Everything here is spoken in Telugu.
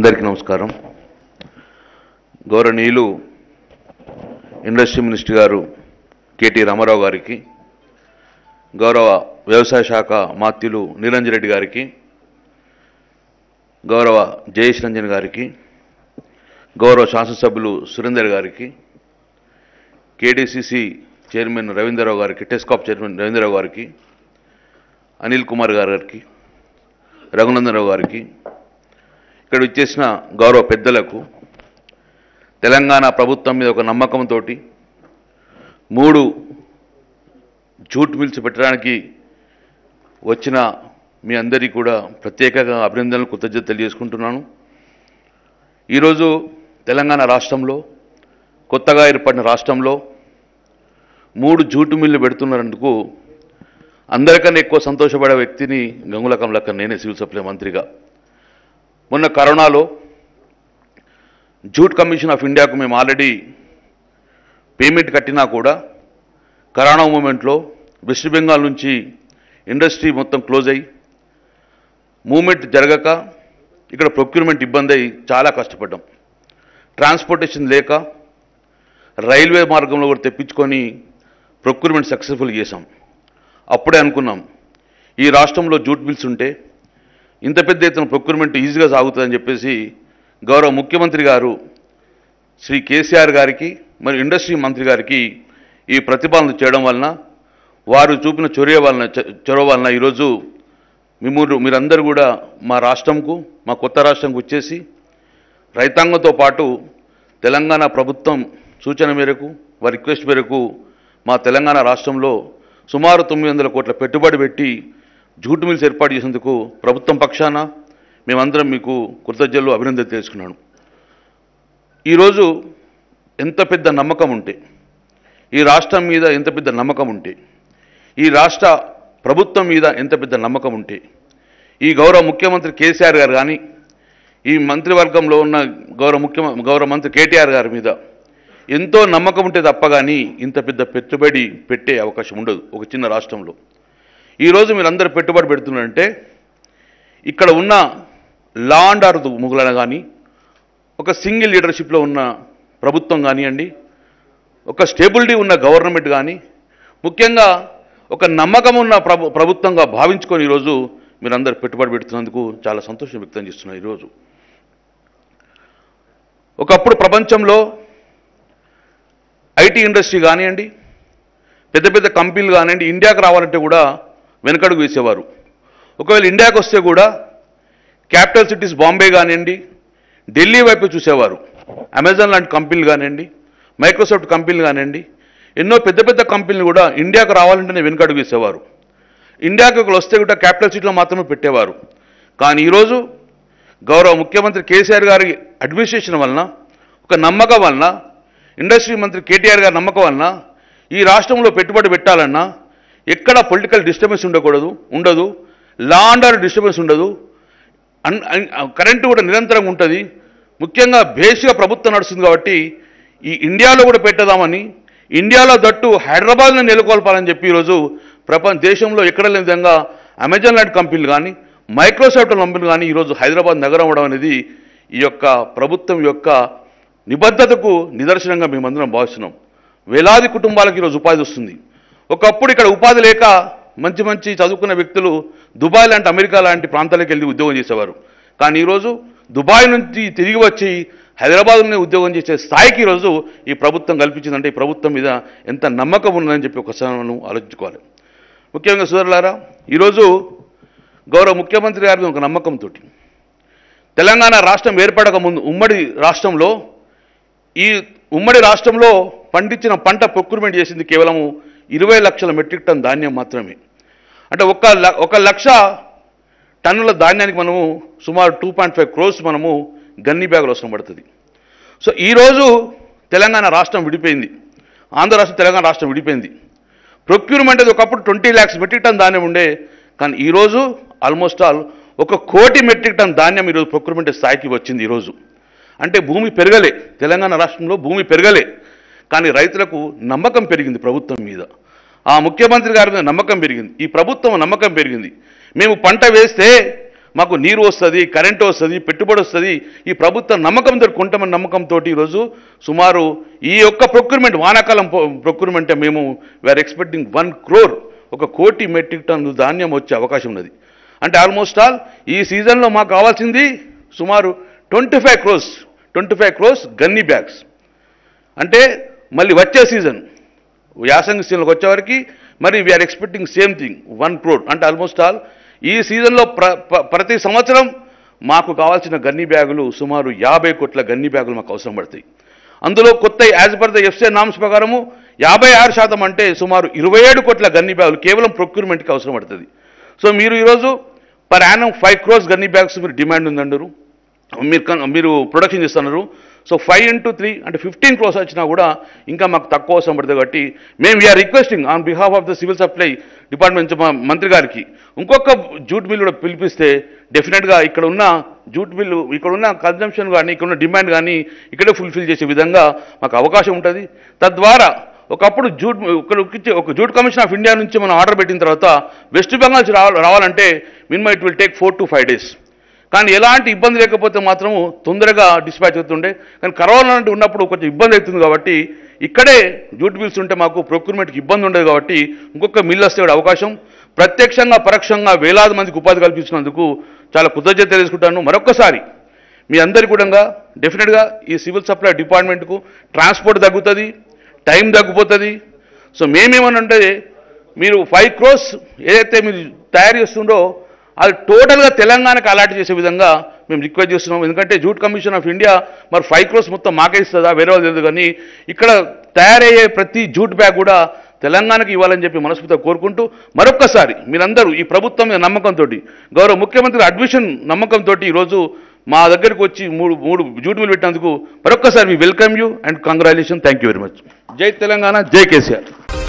అందరికీ నమస్కారం గౌరవనీయులు ఇండస్ట్రీ మినిస్టర్ గారు కేటీ రామారావు గారికి గౌరవ వ్యవసాయ శాఖ మాత్యులు నిరంజన్ రెడ్డి గారికి గౌరవ జయేష్ రంజన్ గారికి గౌరవ శాసనసభ్యులు సురేందర్ గారికి కేటీసీసీ చైర్మన్ రవీంద్రరావు గారికి టెస్కాప్ చైర్మన్ రవీంద్రరావు గారికి అనిల్ కుమార్ గారికి రఘునందనరావు గారికి ఇక్కడ వచ్చేసిన గౌరవ పెద్దలకు తెలంగాణ ప్రభుత్వం మీద ఒక నమ్మకంతో మూడు జూట్ మిల్స్ పెట్టడానికి వచ్చిన మీ అందరికీ కూడా ప్రత్యేకంగా అభినందనలు కృతజ్ఞత తెలియజేసుకుంటున్నాను ఈరోజు తెలంగాణ రాష్ట్రంలో కొత్తగా ఏర్పడిన రాష్ట్రంలో మూడు జూటు మిల్లు పెడుతున్నందుకు అందరికన్నా ఎక్కువ సంతోషపడే వ్యక్తిని గంగుల కమలక్క నేనే సివిల్ సప్లై మంత్రిగా మొన్న కరోనాలో జూట్ కమిషన్ ఆఫ్ ఇండియాకు మేము ఆల్రెడీ పేమెంట్ కట్టినా కూడా కరోనా మూమెంట్లో వెస్ట్ బెంగాల్ నుంచి ఇండస్ట్రీ మొత్తం క్లోజ్ అయ్యి మూమెంట్ జరగక ఇక్కడ ప్రొక్యూర్మెంట్ ఇబ్బంది అయ్యి చాలా కష్టపడ్డాం ట్రాన్స్పోర్టేషన్ లేక రైల్వే మార్గంలో కూడా తెప్పించుకొని ప్రొక్యూర్మెంట్ సక్సెస్ఫుల్ చేశాం అప్పుడే అనుకున్నాం ఈ రాష్ట్రంలో జూట్ మిల్స్ ఉంటే ఇంత పెద్ద ఎత్తున ప్రొక్యూర్మెంట్ ఈజీగా సాగుతుందని చెప్పేసి గౌరవ ముఖ్యమంత్రి గారు శ్రీ కేసీఆర్ గారికి మరి ఇండస్ట్రీ మంత్రి గారికి ఈ ప్రతిపాదనలు చేయడం వలన వారు చూపిన చొరవ వలన చొరవ వలన ఈరోజు మిమ్మల్ని మీరందరూ కూడా మా రాష్ట్రంకు మా కొత్త రాష్ట్రంకు వచ్చేసి రైతాంగంతో పాటు తెలంగాణ ప్రభుత్వం సూచన మేరకు వారి రిక్వెస్ట్ మేరకు మా తెలంగాణ రాష్ట్రంలో సుమారు తొమ్మిది కోట్ల పెట్టుబడి పెట్టి జూట్ మిల్స్ ఏర్పాటు చేసినందుకు ప్రభుత్వం పక్షాన మేమందరం మీకు కృతజ్ఞతలు అభినందన తెలుసుకున్నాను ఈరోజు ఎంత పెద్ద నమ్మకం ఉంటే ఈ రాష్ట్రం మీద ఎంత పెద్ద నమ్మకం ఉంటే ఈ రాష్ట్ర ప్రభుత్వం మీద ఎంత పెద్ద నమ్మకం ఉంటే ఈ గౌరవ ముఖ్యమంత్రి కేసీఆర్ గారు కానీ ఈ మంత్రివర్గంలో ఉన్న గౌరవ ముఖ్య గౌరవ మంత్రి కేటీఆర్ గారి మీద ఎంతో నమ్మకం ఉంటే తప్ప కానీ ఇంత పెద్ద పెట్టుబడి పెట్టే అవకాశం ఉండదు ఒక చిన్న రాష్ట్రంలో ఈరోజు మీరందరూ పెట్టుబడి పెడుతున్నారంటే ఇక్కడ ఉన్న లా అండ్ ముగులన కానీ ఒక సింగిల్ లీడర్షిప్లో ఉన్న ప్రభుత్వం కానివ్వండి ఒక స్టేబిలిటీ ఉన్న గవర్నమెంట్ కానీ ముఖ్యంగా ఒక నమ్మకం ఉన్న ప్రభు ప్రభుత్వంగా భావించుకొని ఈరోజు మీరందరూ పెట్టుబడి పెడుతున్నందుకు చాలా సంతోషం వ్యక్తం చేస్తున్నారు ఈరోజు ఒకప్పుడు ప్రపంచంలో ఐటీ ఇండస్ట్రీ కానివ్వండి పెద్ద పెద్ద కంపెనీలు కానివ్వండి ఇండియాకు రావాలంటే కూడా వెనకడుగు వేసేవారు ఒకవేళ ఇండియాకు వస్తే కూడా క్యాపిటల్ సిటీస్ బాంబే కానివ్వండి ఢిల్లీ వైపు చూసేవారు అమెజాన్ లాంటి కంపెనీలు కానివ్వండి మైక్రోసాఫ్ట్ కంపెనీలు కానివ్వండి ఎన్నో పెద్ద పెద్ద కంపెనీలు కూడా ఇండియాకు రావాలంటేనే వెనుకడుగు వేసేవారు ఇండియాకి వస్తే కూడా క్యాపిటల్ సిటీలో మాత్రమే పెట్టేవారు కానీ ఈరోజు గౌరవ ముఖ్యమంత్రి కేసీఆర్ గారి అడ్మినిస్ట్రేషన్ వలన ఒక నమ్మకం వలన ఇండస్ట్రీ మంత్రి కేటీఆర్ గారి నమ్మకం వలన ఈ రాష్ట్రంలో పెట్టుబడి పెట్టాలన్నా ఎక్కడ పొలిటికల్ డిస్టర్బెన్స్ ఉండకూడదు ఉండదు లా ఆర్డర్ డిస్టర్బెన్స్ ఉండదు కరెంటు కూడా నిరంతరం ఉంటుంది ముఖ్యంగా బేసిక్గా ప్రభుత్వం నడుస్తుంది కాబట్టి ఈ ఇండియాలో కూడా పెట్టదామని ఇండియాలో దట్టు హైదరాబాద్ని నెలకొల్పాలని చెప్పి ఈరోజు ప్రపంచ దేశంలో ఎక్కడ లేని విధంగా అమెజాన్ లాంటి కంపెనీలు కానీ మైక్రోసాఫ్ట్ కంపెనీలు కానీ ఈరోజు హైదరాబాద్ నగరం అవ్వడం అనేది ఈ యొక్క ప్రభుత్వం యొక్క నిబద్ధతకు నిదర్శనంగా మేమందరం భావిస్తున్నాం వేలాది కుటుంబాలకు ఈరోజు ఉపాధి వస్తుంది ఒకప్పుడు ఇక్కడ ఉపాధి లేక మంచి మంచి చదువుకున్న వ్యక్తులు దుబాయ్ లాంటి అమెరికా లాంటి ప్రాంతాలకు వెళ్ళి ఉద్యోగం చేసేవారు కానీ ఈరోజు దుబాయ్ నుంచి తిరిగి వచ్చి హైదరాబాద్లోనే ఉద్యోగం చేసే స్థాయికి ఈరోజు ఈ ప్రభుత్వం కల్పించిందంటే ఈ ప్రభుత్వం మీద ఎంత నమ్మకం ఉన్నదని చెప్పి ఒకసారి మనం ఆలోచించుకోవాలి ముఖ్యంగా సుధరలారా ఈరోజు గౌరవ ముఖ్యమంత్రి గారి ఒక నమ్మకంతో తెలంగాణ రాష్ట్రం ఏర్పడక ముందు ఉమ్మడి రాష్ట్రంలో ఈ ఉమ్మడి రాష్ట్రంలో పండించిన పంట ప్రొక్యూర్మెంట్ చేసింది కేవలము ఇరవై లక్షల మెట్రిక్ టన్ ధాన్యం మాత్రమే అంటే ఒక ఒక లక్ష టన్నుల ధాన్యానికి మనము సుమారు టూ పాయింట్ ఫైవ్ క్రోర్స్ మనము గన్ని బ్యాగులు అవసరం పడుతుంది సో ఈరోజు తెలంగాణ రాష్ట్రం విడిపోయింది ఆంధ్ర రాష్ట్రం తెలంగాణ రాష్ట్రం విడిపోయింది ప్రొక్యూర్మెంట్ అది ఒకప్పుడు ట్వంటీ ల్యాక్స్ మెట్రిక్ టన్ ధాన్యం ఉండే కానీ ఈరోజు ఆల్మోస్ట్ ఆల్ ఒక కోటి మెట్రిక్ టన్ ధాన్యం ఈరోజు ప్రొక్యూర్మెంట్ స్థాయికి వచ్చింది ఈరోజు అంటే భూమి పెరగలే తెలంగాణ రాష్ట్రంలో భూమి పెరగలే కానీ రైతులకు నమ్మకం పెరిగింది ప్రభుత్వం మీద ఆ ముఖ్యమంత్రి గారి మీద నమ్మకం పెరిగింది ఈ ప్రభుత్వం నమ్మకం పెరిగింది మేము పంట వేస్తే మాకు నీరు వస్తుంది కరెంటు వస్తుంది పెట్టుబడి వస్తుంది ఈ ప్రభుత్వం నమ్మకంతో కొంటమని నమ్మకంతో ఈరోజు సుమారు ఈ యొక్క ప్రొక్యూర్మెంట్ వానాకాలం ప్రొక్యూర్మెంట్ మేము వీఆర్ ఎక్స్పెక్టింగ్ వన్ క్రోర్ ఒక కోటి మెట్రిక్ టన్ను ధాన్యం వచ్చే అవకాశం ఉన్నది అంటే ఆల్మోస్ట్ ఆల్ ఈ సీజన్లో మాకు కావాల్సింది సుమారు twenty five crores twenty five crores gunny bags అంటే మళ్ళీ వచ్చే సీజన్ యాసంగి సీజన్లోకి వచ్చేవారికి మరి we are expecting same thing one crore అంటే ఆల్మోస్ట్ ఆల్ ఈ సీజన్లో ప్రతి సంవత్సరం మాకు కావాల్సిన గన్ని బ్యాగులు సుమారు యాభై కోట్ల గన్ని బ్యాగులు మాకు అవసరం పడతాయి అందులో కొత్త as per the FCI norms ప్రకారము యాభై ఆరు శాతం అంటే సుమారు ఇరవై ఏడు కోట్ల గన్ని బ్యాగులు కేవలం ప్రొక్యూర్మెంట్కి అవసరం పడుతుంది సో మీరు ఈరోజు per annum five crores gunny bags మీరు డిమాండ్ ఉందన్నారు మీరు మీరు ప్రొడక్షన్ చేస్తున్నారు సో ఫైవ్ ఇంటూ త్రీ అంటే ఫిఫ్టీన్ క్రోస్ వచ్చినా కూడా ఇంకా మాకు తక్కువ అవసరం పడుతుంది కాబట్టి మేము we are requesting on behalf of the civil supply department మంత్రి గారికి ఇంకొక జూట్ మిల్ కూడా పిలిపిస్తే డెఫినెట్గా ఇక్కడ ఉన్న జూట్ బిల్లు ఇక్కడ ఉన్న కన్జంప్షన్ కానీ ఇక్కడ ఉన్న డిమాండ్ కానీ ఇక్కడే ఫుల్ఫిల్ చేసే విధంగా మాకు అవకాశం ఉంటుంది తద్వారా ఒకప్పుడు జూట్ ఒకరికిచ్చే ఒక జూట్ కమిషన్ ఆఫ్ ఇండియా నుంచి మనం ఆర్డర్ పెట్టిన తర్వాత వెస్ట్ బెంగాల్ రావాలంటే minimum it will take four to five days కానీ ఎలాంటి ఇబ్బంది లేకపోతే మాత్రం తొందరగా డిస్పాచ్ అవుతుండే కానీ కరోనా లాంటి ఉన్నప్పుడు కొంచెం ఇబ్బంది అవుతుంది కాబట్టి ఇక్కడే డ్యూటీ బిల్స్ ఉంటే మాకు ప్రొక్యూర్మెంట్కి ఇబ్బంది ఉండదు కాబట్టి ఇంకొక మిల్లు వస్తే అవకాశం ప్రత్యక్షంగా పరోక్షంగా వేలాది మందికి ఉపాధి కల్పించినందుకు చాలా కృతజ్ఞత తెలుసుకుంటాను మరొకసారి మీ అందరి కూడా డెఫినెట్గా ఈ సివిల్ సప్లై డిపార్ట్మెంట్కు ట్రాన్స్పోర్ట్ తగ్గుతుంది టైం తగ్గిపోతుంది సో మేమేమనంటే మీరు ఫైవ్ క్రోర్స్ ఏదైతే మీరు తయారు చేస్తుండో అది టోటల్గా తెలంగాణకు అలాట్ చేసే విధంగా మేము రిక్వెస్ట్ చేస్తున్నాం ఎందుకంటే జూట్ కమిషన్ ఆఫ్ ఇండియా మరి ఫైవ్ క్రోస్ మొత్తం మాకే ఇస్తుందా వేరే వాళ్ళు లేదు కానీ ఇక్కడ తయారయ్యే ప్రతి జూట్ బ్యాగ్ కూడా తెలంగాణకు ఇవ్వాలని చెప్పి మనస్ఫూర్తిగా కోరుకుంటూ మరొక్కసారి మీరందరూ ఈ ప్రభుత్వం మీద నమ్మకంతో గౌరవ ముఖ్యమంత్రి అడ్మిషన్ నమ్మకంతో ఈరోజు మా దగ్గరికి వచ్చి మూడు మూడు జూట్ మీలు పెట్టినందుకు మరొక్కసారి మీ welcome you and congratulation thank very much జై తెలంగాణ జై కేసీఆర్